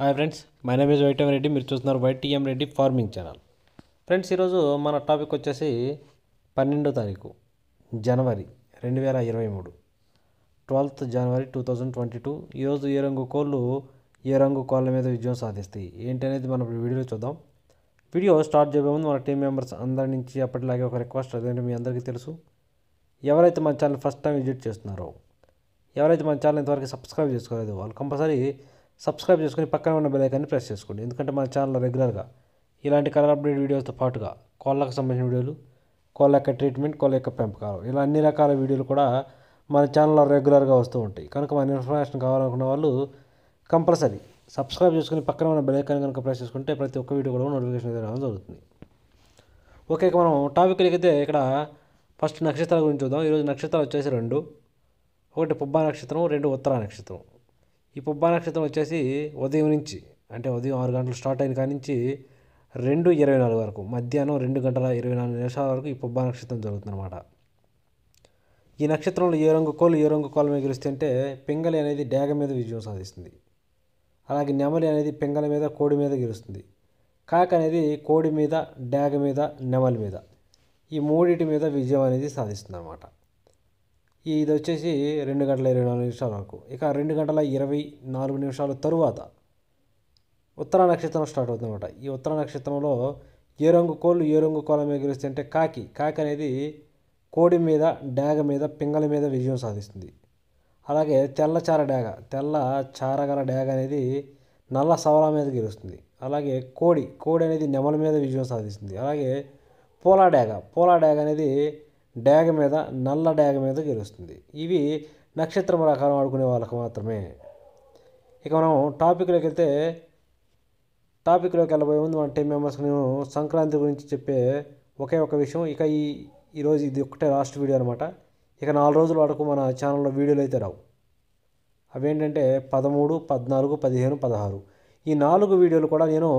hi friends my name is YTM Reddy మీరు చూస్తున్నారు YTM Reddy farming channel friends ఈరోజు మన టాపిక్ వచ్చేసి పన్నెండో తారీఖు జనవరి రెండు వేల ఇరవై మూడు twelfth January two thousand twenty two ఈరోజు ఏ రంగు కోళ్ళు ఏ రంగు కోళ్ళ మీద విజయం సాధిస్తాయి ఏంటి అనేది మనం వీడియో చూద్దాం వీడియో స్టార్ట్ చేయబోయే ముందు మన టీం మెంబర్స్ అందరి నుంచి అప్పటిలాగే ఒక రిక్వెస్ట్ అదేంటి మీ అందరికీ తెలుసు ఎవరైతే మన ఛానల్ ఫస్ట్ టైం విజిట్ చేస్తున్నారో ఎవరైతే మన ఛానల్ ఇంతవరకు సబ్స్క్రైబ్ చేసుకోలేదు వాళ్ళు కంపల్సరీ సబ్స్క్రైబ్ చేసుకుని పక్కన ఉన్న బెల్లైకాన్ని ప్రెస్ చేసుకోండి ఎందుకంటే మన ఛానల్ రెగ్యులర్గా ఇలాంటి కలర్ అప్డేట్ వీడియోస్తో పాటుగా కోళ్ళకు సంబంధించిన వీడియోలు కోళ్ళ యొక్క ట్రీట్మెంట్ కోళ్ళ యొక్క పెంపకాలు ఇలా అన్ని రకాల వీడియోలు కూడా మన ఛానల్లో రెగ్యులర్గా వస్తూ ఉంటాయి కనుక మన ఇన్ఫర్మేషన్ కావాలనుకున్న వాళ్ళు కంపల్సరీ సబ్స్క్రైబ్ చేసుకుని పక్కన ఉన్న బెల్లైకాన్ని కనుక ప్రెస్ చేసుకుంటే ప్రతి ఒక్క వీడియో కూడా నోటిఫికేషన్ రావడం జరుగుతుంది ఓకే మనం టాపిక్ అయితే ఇక్కడ ఫస్ట్ నక్షత్రాల గురించి చూద్దాం ఈరోజు నక్షత్రాలు వచ్చేసి రెండు ఒకటి పుబ్బా నక్షత్రం రెండు ఉత్తరా నక్షత్రం ఈ పుబ్బా నక్షత్రం వచ్చేసి ఉదయం నుంచి అంటే ఉదయం ఆరు గంటలు స్టార్ట్ అయిన కాడి నుంచి రెండు ఇరవై నాలుగు వరకు మధ్యాహ్నం రెండు గంటల ఇరవై నాలుగు నిమిషాల వరకు ఈ పుబ్బా నక్షత్రం జరుగుతుందన్నమాట ఈ నక్షత్రంలో ఏ రంగు కోలు ఏ రంగు కోలు మిగిలిస్తే గెలుస్తుంటే పింగళి అనేది డేగ మీద విజయం సాధిస్తుంది అలాగే నెమలి అనేది పింగళ మీద కోడి మీద గెలుస్తుంది కాక అనేది కోడి మీద డేగ మీద నెమలి మీద ఈ మూడింటి మీద విజయం అనేది సాధిస్తుంది అన్నమాట ఇది వచ్చేసి రెండు గంటల ఇరవై నాలుగు నిమిషాల వరకు ఇక రెండు గంటల ఇరవై నాలుగు నిమిషాల తరువాత ఉత్తర నక్షత్రం స్టార్ట్ అవుతుందన్నమాట ఈ ఉత్తర నక్షత్రంలో ఏ రంగు కోళ్ళు ఏ రంగు కోళ్ళ మీద గెలుస్తుంటే కాకి కాకి అనేది కోడి మీద డాగ మీద పింగళ మీద విజయం సాధిస్తుంది అలాగే తెల్ల చార డాగ తెల్ల చారగల డాగ అనేది నల్ల సవల మీద గెలుస్తుంది అలాగే కోడి కోడి అనేది నెమల మీద విజయం సాధిస్తుంది అలాగే పోలా డాగ పోలా డాగ అనేది డ్యాగ్ మీద నల్ల డ్యాగ్ మీద గెలుస్తుంది ఇవి నక్షత్రం రకాలు ఆడుకునే వాళ్ళకు మాత్రమే ఇక మనం టాపిక్లోకి వెళ్తే టాపిక్లోకి వెళ్ళబోయే ముందు మన టీమ్ మెంబర్స్కి నేను సంక్రాంతి గురించి చెప్పే ఒకే ఒక విషయం ఇక ఈ ఈరోజు ఇది ఒకటే లాస్ట్ వీడియో అనమాట ఇక నాలుగు రోజుల వరకు మన ఛానల్లో వీడియోలు అయితే రావు అవేంటంటే పదమూడు పద్నాలుగు పదిహేను పదహారు ఈ నాలుగు వీడియోలు కూడా నేను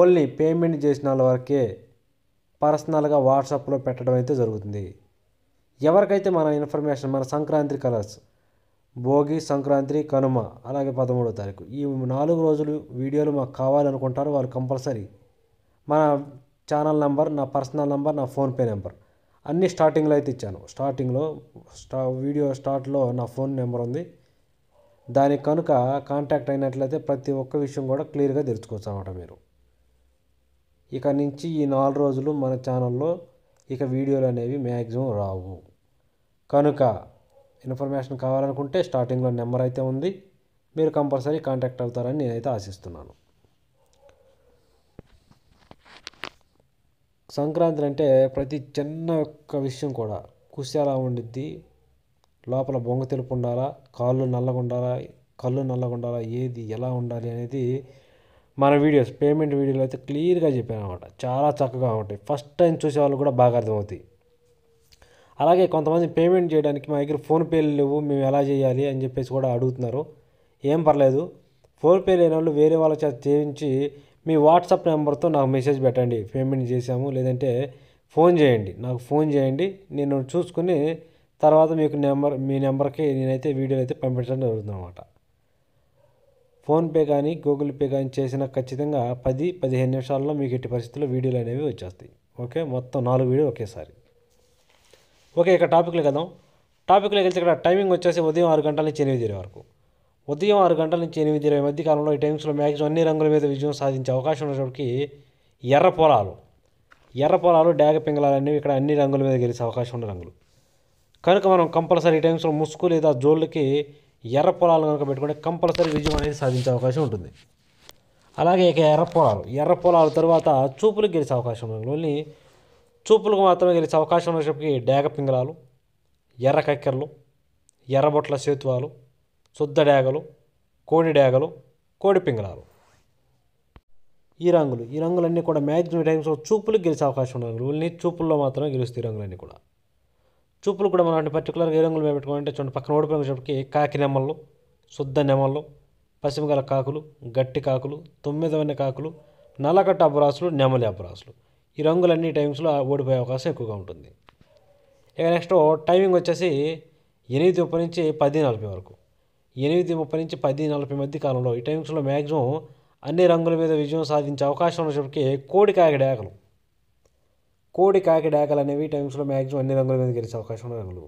ఓన్లీ పేమెంట్ చేసిన వరకే పర్సనల్గా వాట్సాప్లో పెట్టడం అయితే జరుగుతుంది ఎవరికైతే మన ఇన్ఫర్మేషన్ మన సంక్రాంతి కలర్స్ భోగి సంక్రాంతి కనుమ అలాగే పదమూడో తారీఖు ఈ నాలుగు రోజులు వీడియోలు మాకు కావాలనుకుంటారు వాళ్ళు కంపల్సరీ మన ఛానల్ నెంబర్ నా పర్సనల్ నెంబర్ నా ఫోన్పే నెంబర్ అన్నీ స్టార్టింగ్లో అయితే ఇచ్చాను స్టార్టింగ్లో స్టా వీడియో స్టార్ట్లో నా ఫోన్ నెంబర్ ఉంది దానికి కనుక కాంటాక్ట్ అయినట్లయితే ప్రతి ఒక్క విషయం కూడా క్లియర్గా తెలుసుకోవచ్చు అనమాట మీరు ఇక నుంచి ఈ నాలుగు రోజులు మన ఛానల్లో ఇక వీడియోలు అనేవి మ్యాక్సిమం రావు కనుక ఇన్ఫర్మేషన్ కావాలనుకుంటే స్టార్టింగ్లో నెంబర్ అయితే ఉంది మీరు కంపల్సరీ కాంటాక్ట్ అవుతారని నేనైతే ఆశిస్తున్నాను సంక్రాంతి అంటే ప్రతి చిన్న ఒక్క విషయం కూడా కుషి ఎలా ఉండిద్ది లోపల బొంగ తెలుపు ఉండాలా కాళ్ళు నల్లగా ఉండాలా కళ్ళు నల్లగా ఉండాలా ఏది ఎలా ఉండాలి అనేది మన వీడియోస్ పేమెంట్ వీడియోలో అయితే క్లియర్గా చెప్పాను అనమాట చాలా చక్కగా ఉంటాయి ఫస్ట్ టైం చూసే వాళ్ళు కూడా బాగా అర్థమవుతాయి అలాగే కొంతమంది పేమెంట్ చేయడానికి మా దగ్గర ఫోన్పేలు లేవు మేము ఎలా చేయాలి అని చెప్పేసి కూడా అడుగుతున్నారు ఏం పర్లేదు ఫోన్పే లేని వాళ్ళు వేరే వాళ్ళ చేత చేయించి మీ వాట్సాప్ నెంబర్తో నాకు మెసేజ్ పెట్టండి పేమెంట్ చేసాము లేదంటే ఫోన్ చేయండి నాకు ఫోన్ చేయండి నేను చూసుకుని తర్వాత మీకు నెంబర్ మీ నెంబర్కి నేనైతే వీడియోలు అయితే పంపించడం జరుగుతుంది అనమాట ఫోన్పే కానీ గూగుల్ పే కానీ చేసిన ఖచ్చితంగా పది పదిహేను నిమిషాల్లో మీకు ఎట్టి పరిస్థితుల్లో వీడియోలు అనేవి వచ్చేస్తాయి ఓకే మొత్తం నాలుగు వీడియో ఒకేసారి ఓకే ఇక టాపిక్లోకి వెళ్దాం టాపిక్లోకి వెళ్తే ఇక్కడ టైమింగ్ వచ్చేసి ఉదయం ఆరు గంటల నుంచి ఎనిమిది ఇరవై వరకు ఉదయం ఆరు గంటల నుంచి ఎనిమిది ఇరవై మధ్య కాలంలో ఈ టైమ్స్లో మ్యాక్సిమం అన్ని రంగుల మీద విజయం సాధించే అవకాశం ఉన్నటువంటి ఎర్ర పొలాలు ఎర్ర పొలాలు డాగ పింగళాలు అనేవి ఇక్కడ అన్ని రంగుల మీద గెలిచే అవకాశం ఉన్న రంగులు కనుక మనం కంపల్సరీ ఈ టైమ్స్లో ముసుగు లేదా జోళ్ళకి ఎర్ర పొలాలు కనుక పెట్టుకుంటే కంపల్సరీ విజయం అనేది సాధించే అవకాశం ఉంటుంది అలాగే ఇక ఎర్ర పొలాలు ఎర్ర పొలాలు తర్వాత చూపులకు గెలిచే అవకాశం ఉంది ఓన్లీ చూపులకు మాత్రమే గెలిచే అవకాశం ఉన్నప్పటికి డేగ పింగళాలు ఎర్ర కక్కెరలు ఎర్రబొట్ల సేతువాలు శుద్ధ డేగలు కోడి డేగలు కోడి పింగళాలు ఈ రంగులు ఈ రంగులన్నీ కూడా మ్యాక్సిమం టైమ్స్ చూపులకు గెలిచే అవకాశం ఉన్న రంగులు వీళ్ళని చూపుల్లో మాత్రమే గెలుస్తాయి రంగులన్నీ కూడా చూపులు కూడా మనం పర్టికులర్గా ఏ రంగులు మేము పెట్టుకోవాలంటే చూడండి పక్కన ఓడిపోయినప్పటికీ కాకి నెమ్మలు శుద్ధ నెమ్మలు పశ్చిమగల కాకులు గట్టి కాకులు తొమ్మిదవన్న కాకులు నల్లగట్ట అబ్బరాసులు నెమలి అబ్బరాసులు ఈ రంగులన్నీ టైమింగ్స్లో ఓడిపోయే అవకాశం ఎక్కువగా ఉంటుంది ఇక నెక్స్ట్ టైమింగ్ వచ్చేసి ఎనిమిది ముప్పై నుంచి పది నలభై వరకు ఎనిమిది ముప్పై నుంచి పది నలభై మధ్య కాలంలో ఈ టైమింగ్స్లో మ్యాక్సిమం అన్ని రంగుల మీద విజయం సాధించే అవకాశం ఉన్నప్పటికీ కోడి కాకిడాకలు కోడి కాకిడాకలు అనేవి టైమ్స్లో మ్యాక్సిమం అన్ని రంగుల మీద గెలిచే అవకాశం ఉన్న రంగులు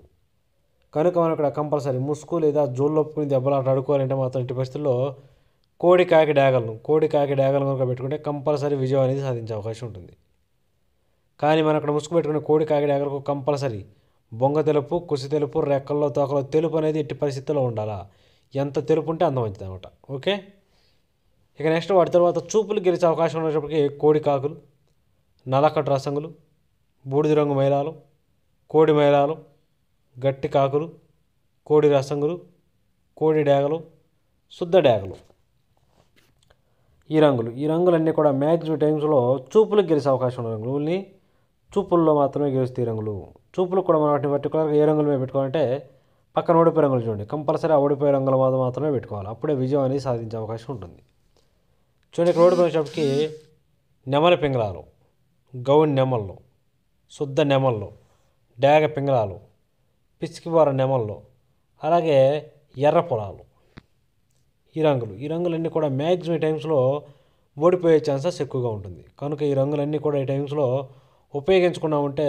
కనుక మనం ఇక్కడ కంపల్సరీ ముసుగు లేదా ఒప్పుకుని దెబ్బలాట ఆడుకోవాలంటే మాత్రం ఇంటి పరిస్థితుల్లో కోడి కాకి డాగలను కోడి కాకి డాగలను కనుక పెట్టుకుంటే కంపల్సరీ విజయం అనేది సాధించే అవకాశం ఉంటుంది కానీ మనం అక్కడ ముసుగు కోడి కాగిడి ఎగరకు కంపల్సరీ బొంగ తెలుపు కుసి తెలుపు రెక్కల్లో తోకలో తెలుపు అనేది ఎట్టి పరిస్థితుల్లో ఉండాలా ఎంత తెలుపు ఉంటే అంత మంచిది అనమాట ఓకే ఇక నెక్స్ట్ వాటి తర్వాత చూపులు గెలిచే అవకాశం ఉన్నప్పటికీ కోడి కాకులు నలకట్ రసంగులు బూడిద రంగు మైలాలు కోడి మైలాలు గట్టి కాకులు కోడి రసంగులు కోడి డేగలు శుద్ధ డేగలు ఈ రంగులు ఈ రంగులన్నీ కూడా మ్యాక్సిమం టైమ్స్లో చూపులకు గెలిచే అవకాశం ఉన్న రంగులని చూపుల్లో మాత్రమే గెలుస్తాయి రంగులు చూపులు కూడా మనం వాటిని పర్టికులర్గా ఏ రంగులు మేము పెట్టుకోవాలంటే పక్కన ఓడిపోయే రంగులు చూడండి కంపల్సరీ ఆ ఓడిపోయే రంగుల మీద మాత్రమే పెట్టుకోవాలి అప్పుడే విజయం అనేది సాధించే అవకాశం ఉంటుంది చూడండి ఇక్కడ ఓడిపోయేటప్పటికి నెమలి పింగళాలు గౌన్ నెమళ్ళు శుద్ధ నెమళ్ళు డేగ పింగళాలు పిసికిబార నెమళ్ళు అలాగే ఎర్ర పొలాలు ఈ రంగులు ఈ రంగులన్నీ కూడా మ్యాక్సిమం ఈ టైమ్స్లో ఓడిపోయే ఛాన్సెస్ ఎక్కువగా ఉంటుంది కనుక ఈ రంగులన్నీ కూడా ఈ టైమ్స్లో ఉంటే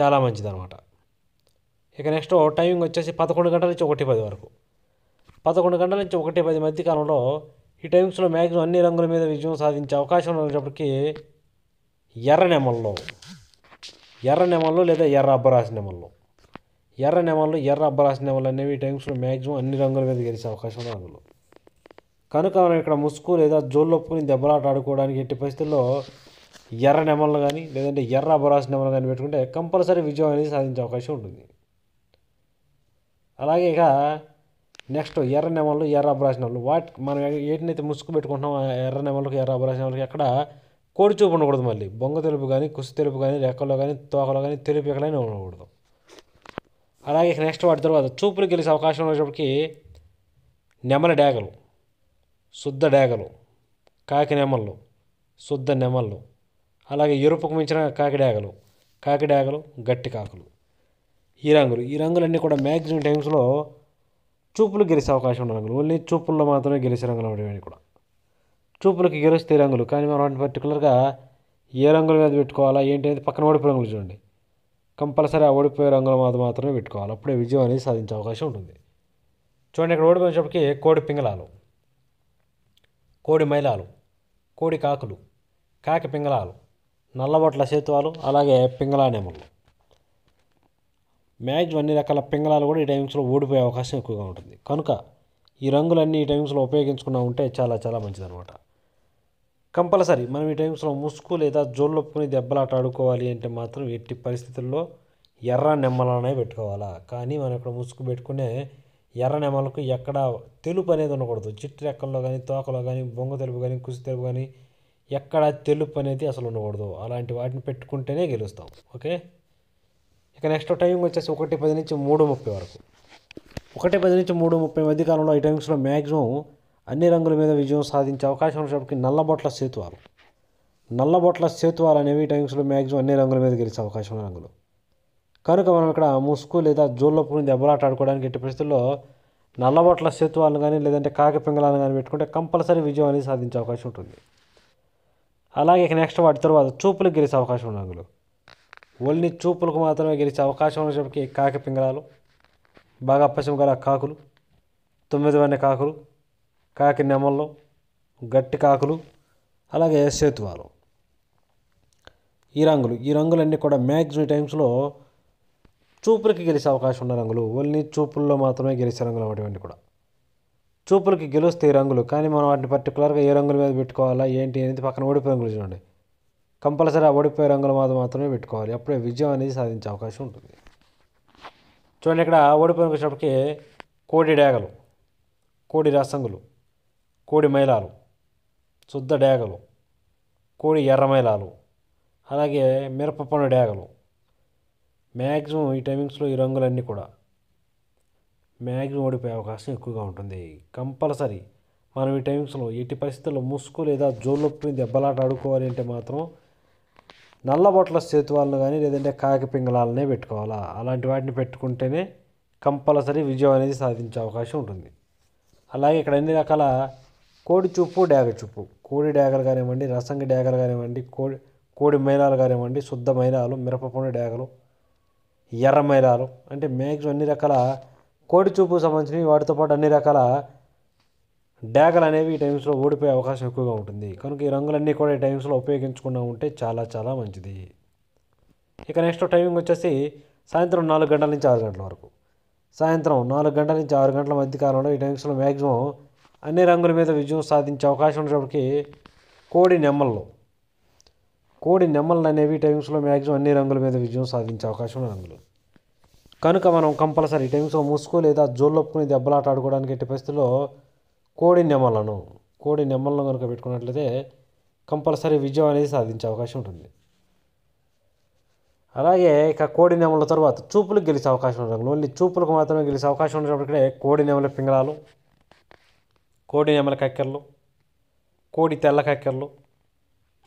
చాలా మంచిదనమాట ఇక నెక్స్ట్ టైమింగ్ వచ్చేసి పదకొండు గంటల నుంచి ఒకటి పది వరకు పదకొండు గంటల నుంచి ఒకటి పది మధ్య కాలంలో ఈ టైమింగ్స్లో మ్యాక్సిమం అన్ని రంగుల మీద విజయం సాధించే అవకాశం ఉన్నప్పటికీ ఎర్ర నెమల్లో ఎర్ర నెమల్లో లేదా ఎర్ర అబ్బరాసి నెమల్లో ఎర్ర నెమల్లో ఎర్ర అబ్బరాసి నెమలు అనేవి ఈ టైమ్స్లో మ్యాక్సిమం అన్ని రంగుల మీద గెలిచే అవకాశం ఉంది అందులో కనుక మనం ఇక్కడ ముసుగు లేదా జోల్లో దెబ్బలాట ఆడుకోవడానికి ఎట్టి పరిస్థితుల్లో ఎర్ర నెమలను కానీ లేదంటే ఎర్ర అబరాసి నెమలు కానీ పెట్టుకుంటే కంపల్సరీ విజయం అనేది సాధించే అవకాశం ఉంటుంది అలాగే ఇక నెక్స్ట్ ఎర్ర నెమలు ఎర్ర అబరాసి నెమలు వాటి మనం ఏటినైతే ముసుగు పెట్టుకుంటున్నాం ఎర్ర నెమలకు ఎర్ర అబరాసి నెమలకి అక్కడ కోడి చూపు ఉండకూడదు మళ్ళీ బొంగ తెలుపు కానీ కుసి తెలుపు కానీ రెక్కలో కానీ తోకలో కానీ తెలుపు ఎక్కడైనా ఉండకూడదు అలాగే నెక్స్ట్ వాటి తర్వాత చూపులు గెలిచే అవకాశం ఉన్నప్పటికీ నెమల డేగలు శుద్ధ డేగలు కాకి నెమళ్ళు శుద్ధ నెమళ్ళు అలాగే ఎరుపుకు మించిన కాకిడాగలు కాకిడాగలు గట్టి కాకులు ఈ రంగులు ఈ రంగులన్నీ కూడా మ్యాక్సిమం టైమ్స్లో చూపులు గెలిచే అవకాశం ఉన్న రంగులు ఓన్లీ చూపుల్లో మాత్రమే గెలిచే రంగులు ఉండేవి కూడా చూపులకి గెలిస్తే రంగులు కానీ మనం పర్టికులర్గా ఏ రంగుల మీద పెట్టుకోవాలా ఏంటి అనేది పక్కన ఓడిపోయే రంగులు చూడండి కంపల్సరీ ఆ ఓడిపోయే రంగుల మాత్రం మాత్రమే పెట్టుకోవాలి అప్పుడే విజయం అనేది సాధించే అవకాశం ఉంటుంది చూడండి ఇక్కడ ఓడిపోయినప్పటికి కోడి పింగళాలు కోడి మైలాలు కోడి కాకులు కాకి పింగళాలు నల్లబొట్ల సేతువాలు అలాగే పింగళా నెమలు మ్యాక్సిమం అన్ని రకాల పింగళాలు కూడా ఈ టైమింగ్స్లో ఓడిపోయే అవకాశం ఎక్కువగా ఉంటుంది కనుక ఈ రంగులన్నీ ఈ టైమింగ్స్లో ఉపయోగించుకున్నా ఉంటే చాలా చాలా మంచిదనమాట కంపల్సరీ మనం ఈ టైమ్స్లో ముసుగు లేదా జోళ్ళు ఒప్పుకుని దెబ్బలాట ఆడుకోవాలి అంటే మాత్రం ఎట్టి పరిస్థితుల్లో ఎర్ర నెమ్మలనే పెట్టుకోవాలా కానీ మనం ఇక్కడ ముసుగు పెట్టుకునే ఎర్ర నెమ్మలకు ఎక్కడ తెలుపు అనేది ఉండకూడదు చిట్టు రెక్కల్లో కానీ తోకలో కానీ బొంగ తెలుపు కానీ కుసి తెలుపు కానీ ఎక్కడ తెలుపు అనేది అసలు ఉండకూడదు అలాంటి వాటిని పెట్టుకుంటేనే గెలుస్తాం ఓకే ఇక నెక్స్ట్ టైం వచ్చేసి ఒకటి పది నుంచి మూడు ముప్పై వరకు ఒకటి పది నుంచి మూడు ముప్పై మధ్య కాలంలో ఈ టైమ్స్లో మ్యాక్సిమం అన్ని రంగుల మీద విజయం సాధించే అవకాశం ఉన్నప్పటికీ నల్లబొట్ల సేతువాలు నల్లబొట్ల సేతువాలు అనేవి టైమ్స్లో మ్యాక్సిమం అన్ని రంగుల మీద గెలిచే అవకాశం ఉన్న రంగులు కనుక మనం ఇక్కడ ముసుగు లేదా జోల్లో పుణి దెబ్బలాట ఆడుకోవడానికి ఎట్టి పరిస్థితుల్లో నల్లబొట్ల సేతువాలను కానీ లేదంటే కాకి పింగళాలను కానీ పెట్టుకుంటే కంపల్సరీ విజయం అనేది సాధించే అవకాశం ఉంటుంది అలాగే ఇక నెక్స్ట్ వాటి తర్వాత చూపులకు గెలిచే అవకాశం ఉన్న అంగులు ఓన్లీ చూపులకు మాత్రమే గెలిచే అవకాశం ఉన్నప్పటికి కాకి పింగళాలు బాగా పశ్చిమ గల కాకులు తొమ్మిది వన్నె కాకులు కాకి నెమల్లో గట్టి కాకులు అలాగే సేతువాలు ఈ రంగులు ఈ రంగులన్నీ కూడా మ్యాక్సిమం టైమ్స్లో చూపులకి గెలిచే అవకాశం ఉన్న రంగులు ఓన్లీ చూపుల్లో మాత్రమే గెలిచే రంగులు అవన్నీ కూడా చూపులకి గెలుస్తాయి రంగులు కానీ మనం వాటిని పర్టికులర్గా ఏ రంగుల మీద పెట్టుకోవాలా ఏంటి అనేది పక్కన ఓడిపోయే రంగులు చూడండి కంపల్సరీ ఆ ఓడిపోయే రంగుల మీద మాత్రమే పెట్టుకోవాలి అప్పుడే విజయం అనేది సాధించే అవకాశం ఉంటుంది చూడండి ఇక్కడ ఓడిపోయిన వచ్చేటప్పటికి కోడి డేగలు కోడి రసంగులు కోడి మైలాలు శుద్ధ డేగలు కోడి ఎర్ర మైలాలు అలాగే పండు డేగలు మ్యాక్సిమం ఈ టైమింగ్స్లో ఈ రంగులన్నీ కూడా మ్యాగ్జిమం ఓడిపోయే అవకాశం ఎక్కువగా ఉంటుంది కంపల్సరీ మనం ఈ టైమ్స్లో ఎట్టి పరిస్థితుల్లో ముసుగు లేదా జోలొప్పి దెబ్బలాట ఆడుకోవాలి అంటే మాత్రం చేతి సేతువాలను కానీ లేదంటే కాకి పింగళాలనే పెట్టుకోవాలా అలాంటి వాటిని పెట్టుకుంటేనే కంపల్సరీ విజయం అనేది సాధించే అవకాశం ఉంటుంది అలాగే ఇక్కడ అన్ని రకాల కోడి చూపు డ్యాగ చూపు కోడి డ్యాగలు కానివ్వండి రసంగి డ్యాగలు కానివ్వండి కోడి కోడి మైలాలు కానివ్వండి శుద్ధ మైలాలు మిరపపొండి డ్యాగలు ఎర్ర మైలాలు అంటే మ్యాక్సిమం అన్ని రకాల కోడి చూపు సంబంధించినవి వాటితో పాటు అన్ని రకాల డ్యాగలు అనేవి ఈ టైమ్స్లో ఓడిపోయే అవకాశం ఎక్కువగా ఉంటుంది కనుక ఈ రంగులన్నీ కూడా ఈ టైమ్స్లో ఉపయోగించుకున్నా ఉంటే చాలా చాలా మంచిది ఇక నెక్స్ట్ టైమింగ్ వచ్చేసి సాయంత్రం నాలుగు గంటల నుంచి ఆరు గంటల వరకు సాయంత్రం నాలుగు గంటల నుంచి ఆరు గంటల మధ్య కాలంలో ఈ టైమ్స్లో మ్యాక్సిమం అన్ని రంగుల మీద విజయం సాధించే అవకాశం ఉన్నప్పటికి కోడి నెమ్మలు కోడి నెమ్మలు అనేవి టైమ్స్లో మ్యాక్సిమం అన్ని రంగుల మీద విజయం సాధించే అవకాశం ఉన్న రంగులు కనుక మనం కంపల్సరీ టైమ్స్ ముసుగు లేదా జోల్లొప్పుకుని దెబ్బలాట ఆడుకోవడానికి ఎట్టి పరిస్థితుల్లో కోడి నెమలను కోడి నెమ్మలను కనుక పెట్టుకున్నట్లయితే కంపల్సరీ విజయం అనేది సాధించే అవకాశం ఉంటుంది అలాగే ఇక కోడి నెమల తర్వాత చూపులకు గెలిచే అవకాశం ఉంటుంది ఓన్లీ చూపులకు మాత్రమే గెలిచే అవకాశం ఉండేటప్పటికే కోడి నెమల పింగళాలు కోడి నెమల కక్కెర్లు కోడి తెల్ల కక్కెర్లు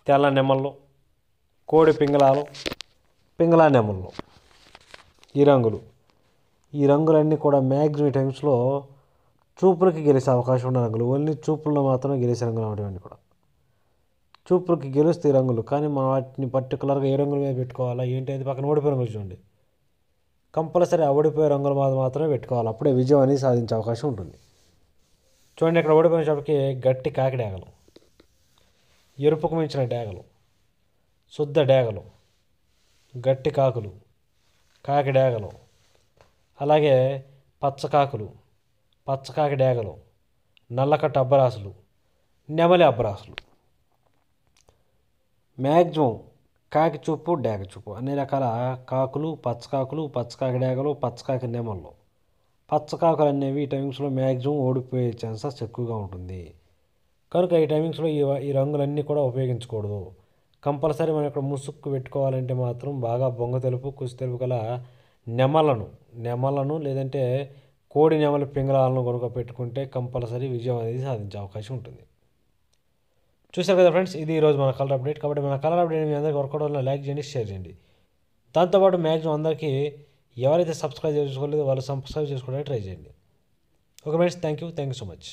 తెల్ల నెమళ్ళు కోడి పింగళాలు పింగళా నెమళ్ళు ఈ రంగులు ఈ రంగులన్నీ కూడా మ్యాక్సిమం టైమ్స్లో చూపులకి గెలిచే అవకాశం ఉన్న రంగులు ఓన్లీ చూపుల్లో మాత్రమే గెలిచే రంగులు అవన్నీ కూడా చూపులకి గెలుస్తే రంగులు కానీ మనం వాటిని పర్టికులర్గా ఏ రంగుల మీద పెట్టుకోవాలా ఏంటి అది పక్కన ఓడిపోయి రంగులు చూడండి కంపల్సరీ ఓడిపోయే రంగుల మీద మాత్రమే పెట్టుకోవాలి అప్పుడే విజయం అనేది సాధించే అవకాశం ఉంటుంది చూడండి ఇక్కడ ఓడిపోయినప్పటికి గట్టి కాకి డేగలు ఎరుపుకు మించిన డేగలు శుద్ధ డేగలు గట్టి కాకులు కాకిడేగలు అలాగే పచ్చకాకులు పచ్చకాకి డేగలు నల్లకట్ట అబ్బరాసులు నెమలి అబ్బరాసులు మ్యాక్సిమం కాకి చూపు డేగ చూపు అన్ని రకాల కాకులు పచ్చకాకులు పచ్చకాకి డేగలు పచ్చకాకి నెమలు పచ్చకాకులు అనేవి ఈ టైమింగ్స్లో మ్యాక్సిమం ఓడిపోయే ఛాన్సెస్ ఎక్కువగా ఉంటుంది కనుక ఈ టైమింగ్స్లో ఈ ఈ రంగులన్నీ కూడా ఉపయోగించకూడదు కంపల్సరీ మనం ఇక్కడ ముసుక్కు పెట్టుకోవాలంటే మాత్రం బాగా బొంగ తెలుపు కుసి తెలుపు గల నెమలను నెమలను లేదంటే కోడి నెమల పింగళాలను కనుక పెట్టుకుంటే కంపల్సరీ విజయం అనేది సాధించే అవకాశం ఉంటుంది చూసారు కదా ఫ్రెండ్స్ ఇది ఈరోజు మన కలర్ అప్డేట్ కాబట్టి మన కలర్ అప్డేట్ మీ అందరికీ వర్కౌట్ వల్ల లైక్ చేయండి షేర్ చేయండి దాంతోపాటు మ్యాక్సిమం అందరికీ ఎవరైతే సబ్స్క్రైబ్ చేసుకోలేదు వాళ్ళు సబ్స్క్రైబ్ చేసుకోవడానికి ట్రై చేయండి okay friends thank you thank you so much